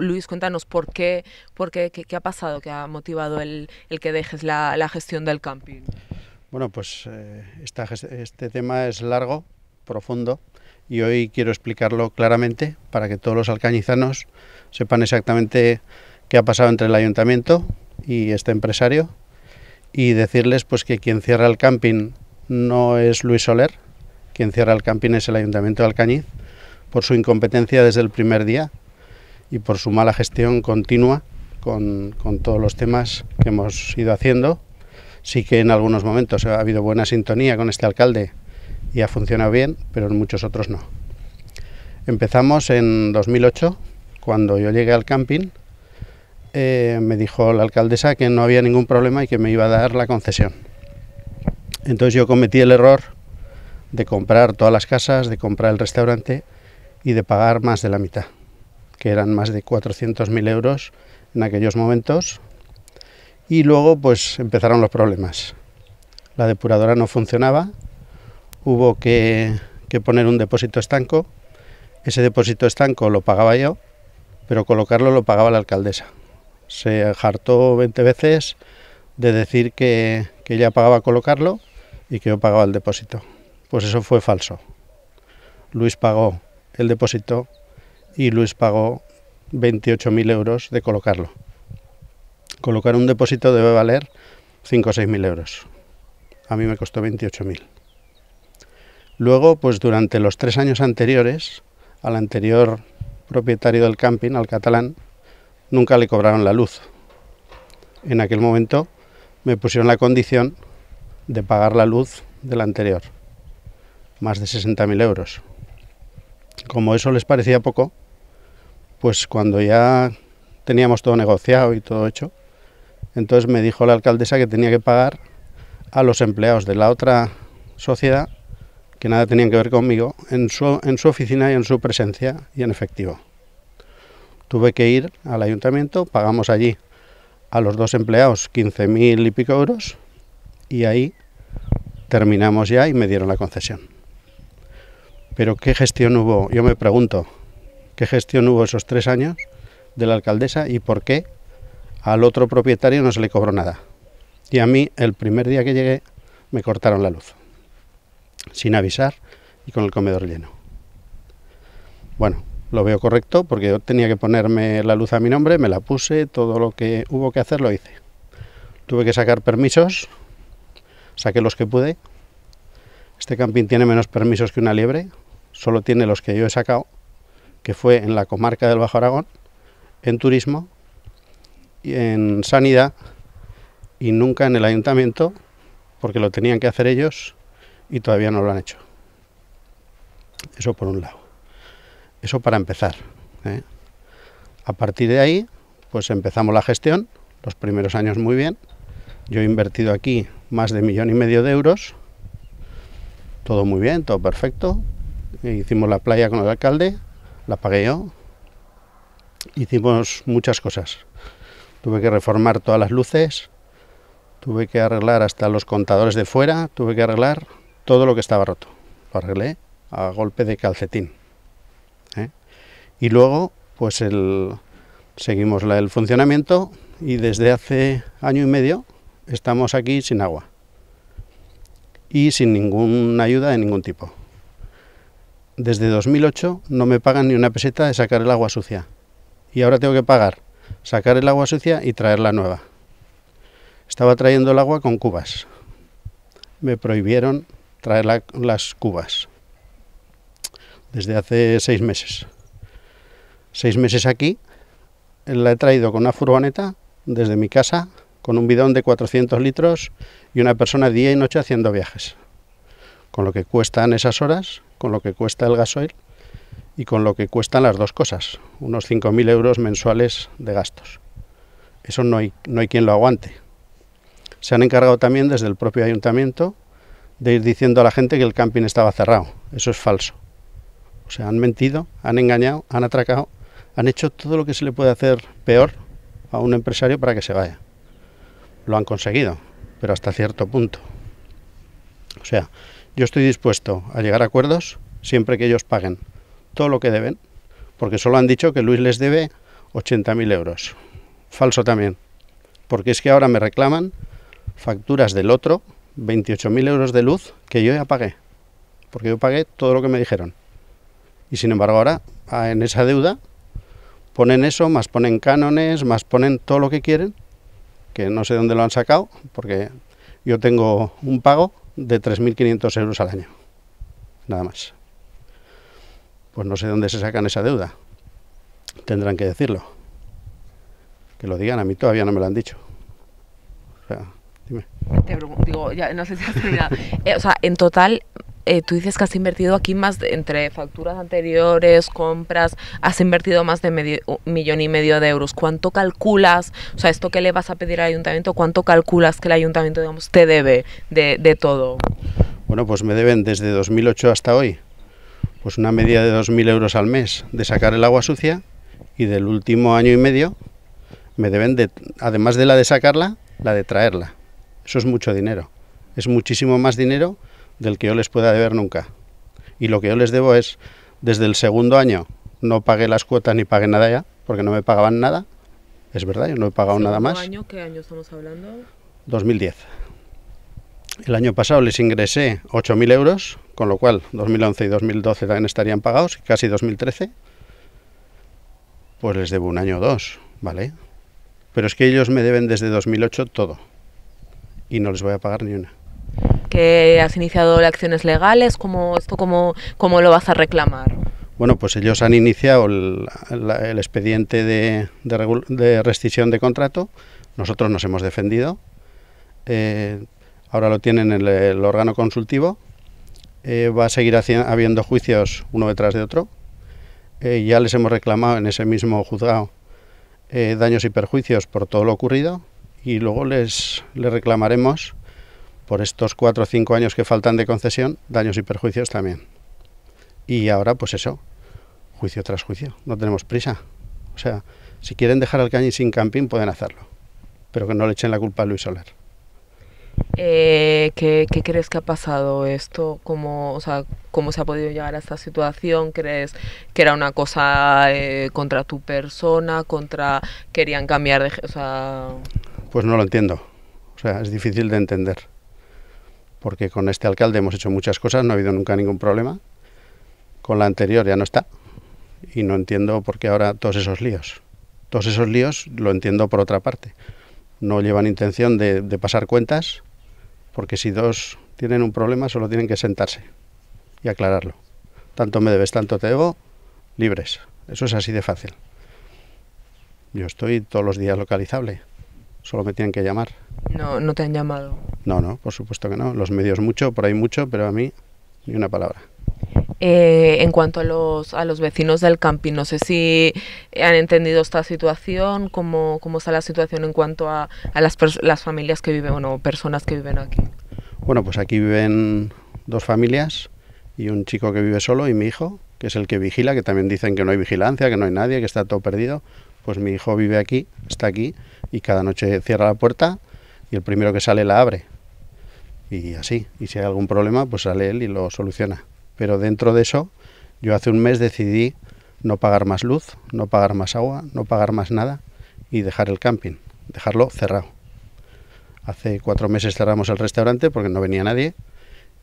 Luis, cuéntanos por qué, por qué, ha pasado qué ha motivado el, que dejes la, gestión del camping. Bueno, pues eh, este tema es largo, profundo, y hoy quiero explicarlo claramente para que todos los alcañizanos sepan exactamente qué ha pasado entre el ayuntamiento y este empresario y decirles pues que quien cierra el camping no es Luis Soler, quien cierra el camping es el ayuntamiento de Alcañiz por su incompetencia desde el primer día y por su mala gestión continua con, todos los temas que hemos ido haciendo. Sí que en algunos momentos ha habido buena sintonía con este alcalde y ha funcionado bien, pero en muchos otros no. Empezamos en 2008, cuando yo llegué al camping, eh, me dijo la alcaldesa que no había ningún problema y que me iba a dar la concesión. Entonces yo cometí el error de comprar todas las casas, de comprar el restaurante y de pagar más de la mitad que eran más de 400.000 euros en aquellos momentos. Y luego pues empezaron los problemas. La depuradora no funcionaba, hubo que, poner un depósito estanco. Ese depósito estanco lo pagaba yo, pero colocarlo lo pagaba la alcaldesa. Se hartó 20 veces de decir que, que ella pagaba colocarlo y que yo pagaba el depósito. Pues eso fue falso. Luis pagó el depósito y Luis pagó 28.000 euros de colocarlo. Colocar un depósito debe valer 5 o 6.000 euros. A mí me costó 28.000. Luego, pues durante los tres años anteriores, al anterior propietario del camping, al catalán, nunca le cobraron la luz. En aquel momento me pusieron la condición de pagar la luz del anterior, más de 60.000 euros. Como eso les parecía poco, pues cuando ya teníamos todo negociado y todo hecho, entonces me dijo la alcaldesa que tenía que pagar a los empleados de la otra sociedad, que nada tenían que ver conmigo, en su, oficina y en su presencia y en efectivo. Tuve que ir al ayuntamiento, pagamos allí a los dos empleados 15.000 y pico euros y ahí terminamos ya y me dieron la concesión. Pero ¿qué gestión hubo? Yo me pregunto, qué gestión hubo esos tres años de la alcaldesa y por qué al otro propietario no se le cobró nada. Y a mí, el primer día que llegué, me cortaron la luz, sin avisar y con el comedor lleno. Bueno, lo veo correcto porque yo tenía que ponerme la luz a mi nombre, me la puse, todo lo que hubo que hacer lo hice. Tuve que sacar permisos, saqué los que pude. Este camping tiene menos permisos que una liebre, solo tiene los que yo he sacado fue en la comarca del Bajo Aragón, en turismo, y en sanidad y nunca en el ayuntamiento, porque lo tenían que hacer ellos y todavía no lo han hecho. Eso por un lado. Eso para empezar. ¿eh? A partir de ahí, pues empezamos la gestión, los primeros años muy bien. Yo he invertido aquí más de millón y medio de euros. Todo muy bien, todo perfecto. hicimos la playa con el alcalde, la pagué yo. Hicimos muchas cosas. Tuve que reformar todas las luces, tuve que arreglar hasta los contadores de fuera, tuve que arreglar todo lo que estaba roto. Lo arreglé a golpe de calcetín. ¿eh? Y luego, pues seguimos la, el funcionamiento y desde hace año y medio estamos aquí sin agua y sin ninguna ayuda de ningún tipo desde 2008 no me pagan ni una peseta de sacar el agua sucia. Y ahora tengo que pagar sacar el agua sucia y traer la nueva. Estaba trayendo el agua con cubas. Me prohibieron traer las cubas desde hace seis meses. Seis meses aquí, la he traído con una furgoneta desde mi casa, con un bidón de 400 litros y una persona día y noche haciendo viajes. Con lo que cuestan esas horas con lo que cuesta el gasoil y con lo que cuestan las dos cosas, unos 5.000 euros mensuales de gastos. Eso no hay, no hay quien lo aguante. Se han encargado también desde el propio ayuntamiento de ir diciendo a la gente que el camping estaba cerrado. Eso es falso. O sea, han mentido, han engañado, han atracado, han hecho todo lo que se le puede hacer peor a un empresario para que se vaya. Lo han conseguido, pero hasta cierto punto. O sea, yo estoy dispuesto a llegar a acuerdos siempre que ellos paguen todo lo que deben, porque solo han dicho que Luis les debe 80.000 euros. Falso también, porque es que ahora me reclaman facturas del otro, 28.000 euros de luz, que yo ya pagué, porque yo pagué todo lo que me dijeron. Y sin embargo ahora ah, en esa deuda ponen eso, más ponen cánones, más ponen todo lo que quieren, que no sé dónde lo han sacado, porque yo tengo un pago de 3.500 euros al año, nada más. Pues no sé dónde se sacan esa deuda, tendrán que decirlo. Que lo digan, a mí todavía no me lo han dicho. O sea, dime. digo, ya no sé si has eh, o sea, en total, eh, tú dices que has invertido aquí más de, entre facturas anteriores, compras, has invertido más de medio, millón y medio de euros. ¿Cuánto calculas? O sea, esto que le vas a pedir al ayuntamiento, ¿cuánto calculas que el ayuntamiento, digamos, te debe de, todo? Bueno, pues me deben desde 2008 hasta hoy, pues una media de 2.000 euros al mes de sacar el agua sucia y del último año y medio me deben, de, además de la de sacarla, la de traerla. Eso es mucho dinero. Es muchísimo más dinero del que yo les pueda deber nunca. Y lo que yo les debo es, desde el segundo año no pagué las cuotas ni pagué nada ya, porque no me pagaban nada. Es verdad, yo no he pagado nada más. año? ¿Qué año estamos hablando? 2010. El año pasado les ingresé 8.000 euros, con lo cual 2011 y 2012 también estarían pagados, y casi 2013. Pues les debo un año o dos, ¿vale? Pero es que ellos me deben desde 2008 todo. Y no les voy a pagar ni una que has iniciado acciones legales, ¿cómo, esto cómo lo vas a reclamar? Bueno, pues ellos han iniciado el, expediente de, de, rescisión de contrato, nosotros nos hemos defendido, eh, ahora lo tienen el, órgano consultivo, eh, va a seguir habiendo juicios uno detrás de otro, eh, ya les hemos reclamado en ese mismo juzgado daños y perjuicios por todo lo ocurrido y luego les, les reclamaremos por estos cuatro o cinco años que faltan de concesión, daños y perjuicios también. Y ahora, pues eso, juicio tras juicio, no tenemos prisa. O sea, si quieren dejar al Cañi sin camping, pueden hacerlo, pero que no le echen la culpa a Luis Soler. Eh, ¿qué, crees que ha pasado esto? ¿Cómo, o sea, ¿Cómo se ha podido llegar a esta situación? ¿Crees que era una cosa eh, contra tu persona? ¿Contra querían cambiar de... O Pues no lo entiendo. O sea, es difícil de entender porque con este alcalde hemos hecho muchas cosas, no ha habido nunca ningún problema. Con la anterior ya no está. Y no entiendo por qué ahora todos esos líos. Todos esos líos lo entiendo por otra parte. No llevan intención de, de pasar cuentas, porque si dos tienen un problema solo tienen que sentarse y aclararlo. Tanto me debes, tanto te debo, libres. Eso es así de fácil. Yo estoy todos los días localizable. Solo me tienen que llamar. No, no te han llamado. No, no, por supuesto que no. Los medios mucho, por ahí mucho, pero a mí ni una palabra. Eh, en cuanto a los, a los vecinos del camping, no sé si han entendido esta situación, cómo, cómo está la situación en cuanto a, las, familias que viven, ...o personas que viven aquí. Bueno, pues aquí viven dos familias y un chico que vive solo y mi hijo, que es el que vigila, que también dicen que no hay vigilancia, que no hay nadie, que está todo perdido. Pues mi hijo vive aquí, está aquí y cada noche cierra la puerta y el primero que sale la abre. Y así, y si hay algún problema, pues sale él y lo soluciona. Pero dentro de eso, yo hace un mes decidí no pagar más luz, no pagar más agua, no pagar más nada y dejar el camping, dejarlo cerrado. Hace cuatro meses cerramos el restaurante porque no venía nadie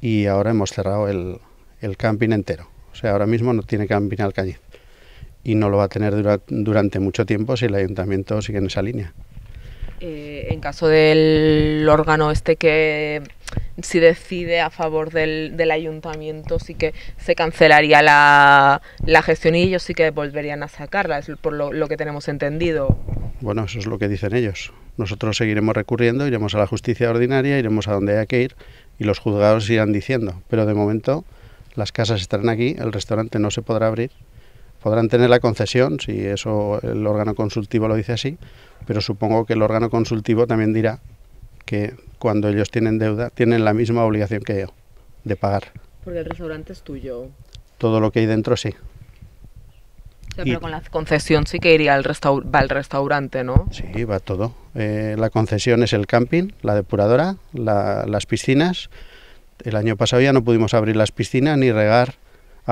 y ahora hemos cerrado el, camping entero. O sea, ahora mismo no tiene camping al calle y no lo va a tener durante mucho tiempo si el ayuntamiento sigue en esa línea. Eh, en caso del órgano este que mm, si decide a favor del, ayuntamiento, sí que se cancelaría la, gestión y ellos sí que volverían a sacarla, es por lo que tenemos entendido. Bueno, eso es lo que dicen ellos. Nosotros seguiremos recurriendo, iremos a la justicia ordinaria, iremos a donde haya que ir y los juzgados irán diciendo. Pero de momento las casas estarán aquí, el restaurante no se podrá abrir podrán tener la concesión, si eso el órgano consultivo lo dice así, pero supongo que el órgano consultivo también dirá que cuando ellos tienen deuda tienen la misma obligación que yo de pagar. Porque el restaurante es tuyo. Todo lo que hay dentro sí. pero con la concesión sí que iría al va al restaurante, ¿no? Sí, va todo. Eh, la concesión es el camping, la depuradora, las piscinas. El año pasado ya no pudimos abrir las piscinas ni regar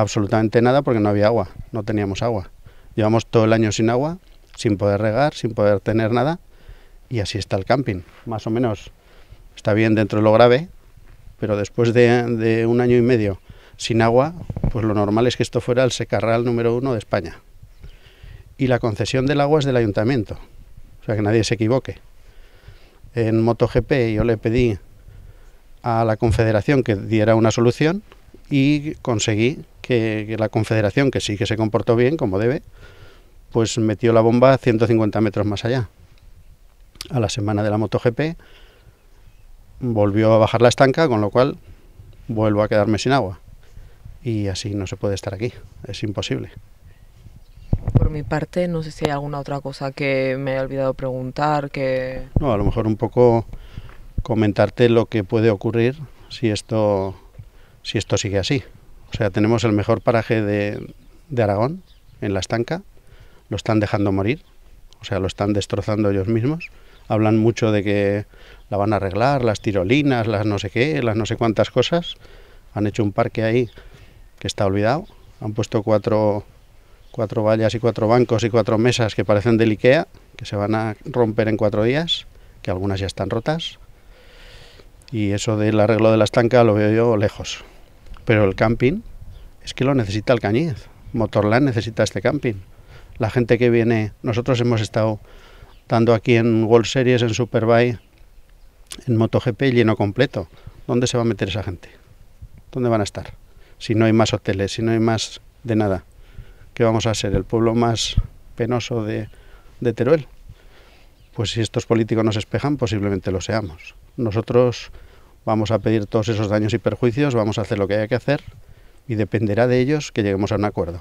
absolutamente nada porque no había agua, no teníamos agua. Llevamos todo el año sin agua, sin poder regar, sin poder tener nada, y así está el camping, más o menos. Está bien dentro de lo grave, pero después de, un año y medio sin agua, pues lo normal es que esto fuera el secarral número uno de España. Y la concesión del agua es del ayuntamiento, o sea que nadie se equivoque. En MotoGP yo le pedí a la Confederación que diera una solución y conseguí que, la Confederación, que sí que se comportó bien, como debe, pues metió la bomba 150 metros más allá. A la semana de la MotoGP volvió a bajar la estanca, con lo cual vuelvo a quedarme sin agua. Y así no se puede estar aquí, es imposible. Por mi parte, no sé si hay alguna otra cosa que me he olvidado preguntar, que... No, a lo mejor un poco comentarte lo que puede ocurrir si esto, si esto sigue así. O sea, tenemos el mejor paraje de, Aragón, en la estanca, lo están dejando morir, o sea, lo están destrozando ellos mismos. Hablan mucho de que la van a arreglar, las tirolinas, las no sé qué, las no sé cuántas cosas. Han hecho un parque ahí que está olvidado. Han puesto cuatro, cuatro vallas y cuatro bancos y cuatro mesas que parecen del Ikea, que se van a romper en cuatro días, que algunas ya están rotas. Y eso del arreglo de la estanca lo veo yo lejos. Pero el camping es que lo necesita el Cañiz. Motorland necesita este camping. La gente que viene, nosotros hemos estado dando aquí en World Series, en Superbike, en MotoGP lleno completo. ¿Dónde se va a meter esa gente? ¿Dónde van a estar? Si no hay más hoteles, si no hay más de nada. ¿Qué vamos a ser? ¿El pueblo más penoso de, Teruel? Pues si estos políticos nos espejan, posiblemente lo seamos. Nosotros vamos a pedir todos esos daños y perjuicios, vamos a hacer lo que haya que hacer y dependerá de ellos que lleguemos a un acuerdo.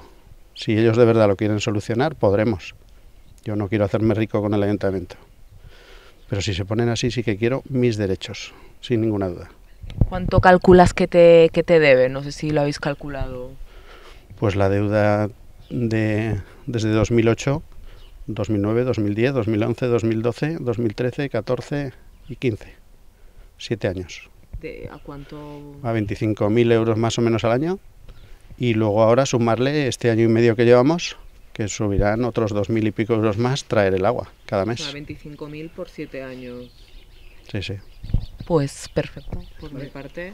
Si ellos de verdad lo quieren solucionar, podremos. Yo no quiero hacerme rico con el ayuntamiento. Pero si se ponen así, sí que quiero mis derechos, sin ninguna duda. ¿Cuánto calculas que te, que debe? No sé si lo habéis calculado. Pues la deuda de, desde 2008, 2009, 2010, 2011, 2012, 2013, 14 y 15. Siete años. De, ¿A cuánto? A 25.000 euros más o menos al año. Y luego ahora sumarle este año y medio que llevamos, que subirán otros 2.000 y pico euros más traer el agua cada mes. A 25.000 por 7 años. Sí, sí. Pues perfecto. Por mi parte.